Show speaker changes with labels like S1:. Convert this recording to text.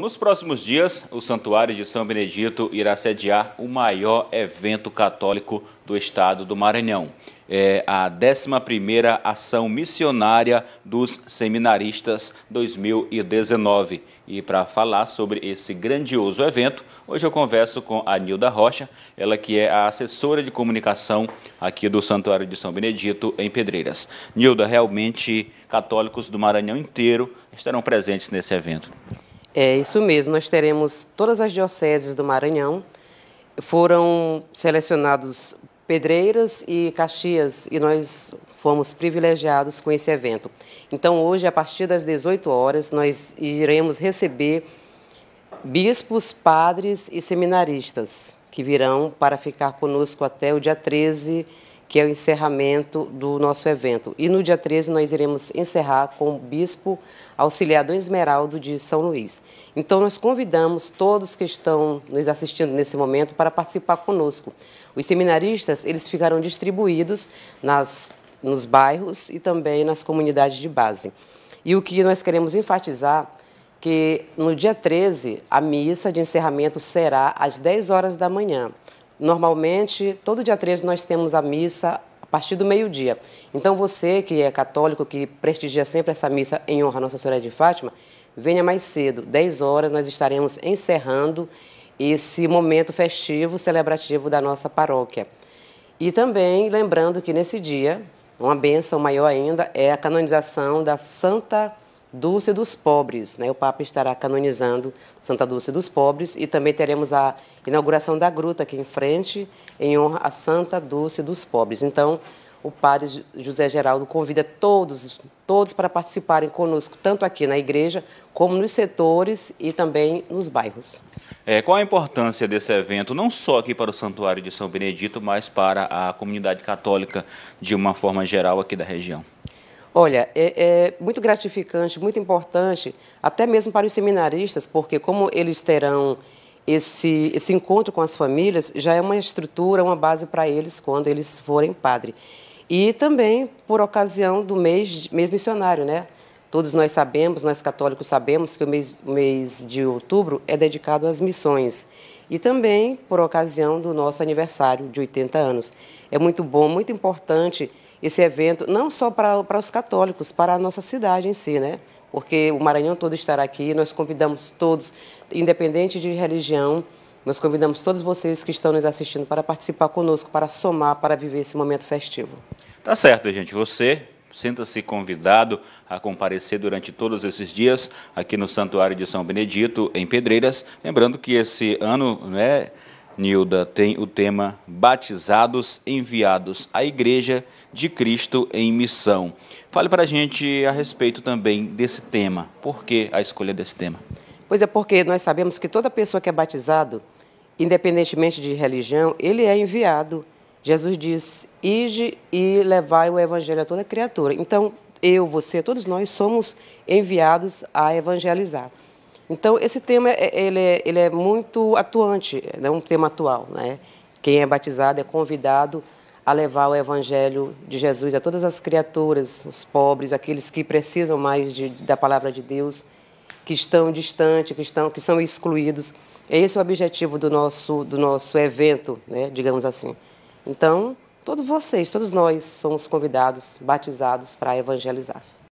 S1: Nos próximos dias, o Santuário de São Benedito irá sediar o maior evento católico do estado do Maranhão. É a 11ª Ação Missionária dos Seminaristas 2019. E para falar sobre esse grandioso evento, hoje eu converso com a Nilda Rocha, ela que é a assessora de comunicação aqui do Santuário de São Benedito, em Pedreiras. Nilda, realmente católicos do Maranhão inteiro estarão presentes nesse evento.
S2: É isso mesmo, nós teremos todas as dioceses do Maranhão. Foram selecionados Pedreiras e Caxias e nós fomos privilegiados com esse evento. Então, hoje, a partir das 18 horas, nós iremos receber bispos, padres e seminaristas que virão para ficar conosco até o dia 13 de que é o encerramento do nosso evento. E no dia 13 nós iremos encerrar com o Bispo auxiliado Esmeraldo de São Luís. Então nós convidamos todos que estão nos assistindo nesse momento para participar conosco. Os seminaristas, eles ficarão distribuídos nas, nos bairros e também nas comunidades de base. E o que nós queremos enfatizar que no dia 13 a missa de encerramento será às 10 horas da manhã. Normalmente, todo dia 13 nós temos a missa a partir do meio-dia. Então, você que é católico, que prestigia sempre essa missa em honra à Nossa Senhora de Fátima, venha mais cedo, 10 horas, nós estaremos encerrando esse momento festivo, celebrativo da nossa paróquia. E também lembrando que nesse dia, uma bênção maior ainda é a canonização da Santa Dulce dos Pobres. Né? O Papa estará canonizando Santa Dulce dos Pobres e também teremos a inauguração da gruta aqui em frente, em honra a Santa Dulce dos Pobres. Então, o padre José Geraldo convida todos, todos para participarem conosco, tanto aqui na igreja, como nos setores e também nos bairros.
S1: É, qual a importância desse evento, não só aqui para o Santuário de São Benedito, mas para a comunidade católica de uma forma geral aqui da região?
S2: Olha, é, é, muito gratificante, muito importante, até mesmo para os seminaristas, porque como eles terão esse, esse encontro com as famílias, já é uma estrutura, uma base para eles quando eles forem padre. E também por ocasião do mês, mês missionário, né? Todos nós sabemos, nós católicos sabemos que o mês, mês de outubro é dedicado às missões. E também por ocasião do nosso aniversário de 80 anos. É muito bom, muito importante esse evento, não só para, para os católicos, para a nossa cidade em si, né? Porque o Maranhão todo estará aqui, nós convidamos todos, independente de religião, nós convidamos todos vocês que estão nos assistindo para participar conosco, para somar, para viver esse momento festivo.
S1: Tá certo, gente. Você sinta-se convidado a comparecer durante todos esses dias aqui no Santuário de São Benedito, em Pedreiras. Lembrando que esse ano, né? Nilda tem o tema Batizados Enviados à Igreja de Cristo em Missão. Fale para a gente a respeito também desse tema. Por que a escolha desse tema?
S2: Pois é, porque nós sabemos que toda pessoa que é batizado, independentemente de religião, ele é enviado. Jesus diz: Ide e levai o evangelho a toda criatura. Então, eu, você, todos nós somos enviados a evangelizar. Então, esse tema é, ele é, ele é muito atuante, é um tema atual. Né? Quem é batizado é convidado a levar o Evangelho de Jesus a todas as criaturas, os pobres, aqueles que precisam mais de, da palavra de Deus, que estão distantes, que, estão, que são excluídos. É esse é o objetivo do nosso, do nosso evento, né? digamos assim. Então, todos vocês, todos nós somos convidados, batizados para evangelizar.